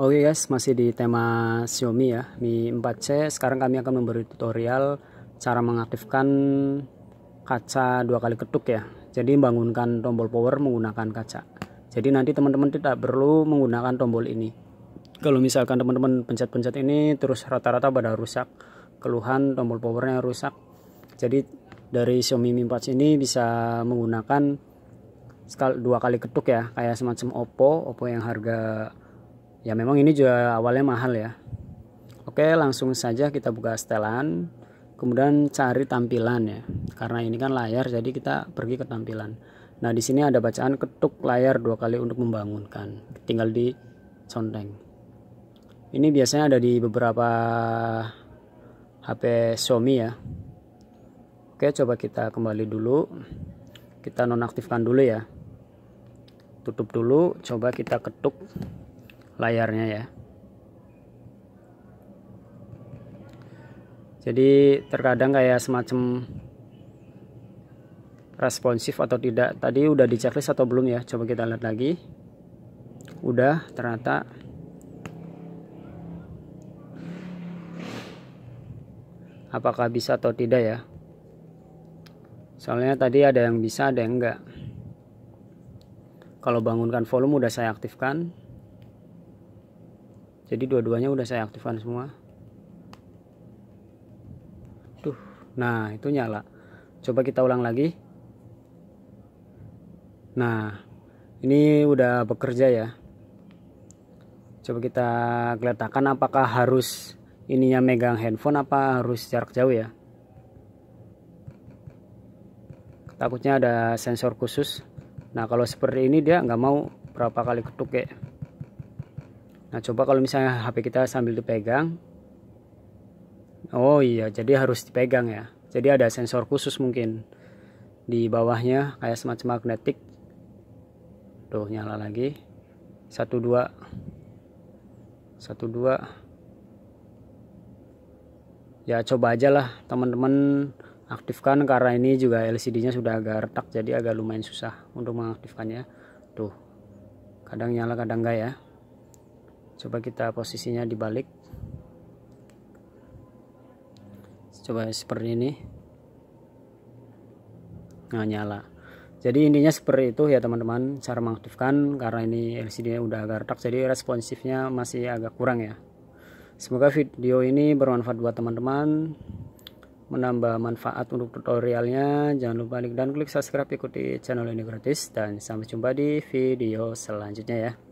Oke okay guys, masih di tema Xiaomi ya, Mi 4C. Sekarang kami akan memberi tutorial cara mengaktifkan kaca dua kali ketuk ya. Jadi bangunkan tombol power menggunakan kaca. Jadi nanti teman-teman tidak perlu menggunakan tombol ini. Kalau misalkan teman-teman pencet-pencet ini terus rata-rata pada rusak, keluhan tombol powernya rusak. Jadi dari Xiaomi Mi 4 c ini bisa menggunakan sekali dua kali ketuk ya, kayak semacam Oppo, Oppo yang harga ya memang ini juga awalnya mahal ya oke langsung saja kita buka setelan kemudian cari tampilan ya karena ini kan layar jadi kita pergi ke tampilan nah di sini ada bacaan ketuk layar dua kali untuk membangunkan tinggal di conteng ini biasanya ada di beberapa HP Xiaomi ya oke coba kita kembali dulu kita nonaktifkan dulu ya tutup dulu coba kita ketuk layarnya ya jadi terkadang kayak semacam responsif atau tidak tadi udah di checklist atau belum ya coba kita lihat lagi udah ternyata apakah bisa atau tidak ya soalnya tadi ada yang bisa ada yang enggak kalau bangunkan volume udah saya aktifkan jadi dua-duanya udah saya aktifkan semua tuh nah itu nyala coba kita ulang lagi nah ini udah bekerja ya coba kita geletakkan apakah harus ininya megang handphone apa harus jarak jauh ya takutnya ada sensor khusus nah kalau seperti ini dia nggak mau berapa kali ketuk ya Nah coba kalau misalnya HP kita sambil dipegang. Oh iya jadi harus dipegang ya. Jadi ada sensor khusus mungkin di bawahnya kayak semacam magnetik. Tuh nyala lagi. Satu dua. Satu dua. Ya coba aja lah teman-teman aktifkan karena ini juga LCD-nya sudah agak retak jadi agak lumayan susah untuk mengaktifkannya. Tuh kadang nyala kadang enggak ya coba kita posisinya dibalik coba seperti ini nah nyala jadi intinya seperti itu ya teman-teman cara mengaktifkan karena ini LCD nya udah agak retak jadi responsifnya masih agak kurang ya semoga video ini bermanfaat buat teman-teman menambah manfaat untuk tutorialnya jangan lupa like dan klik subscribe ikuti channel ini gratis dan sampai jumpa di video selanjutnya ya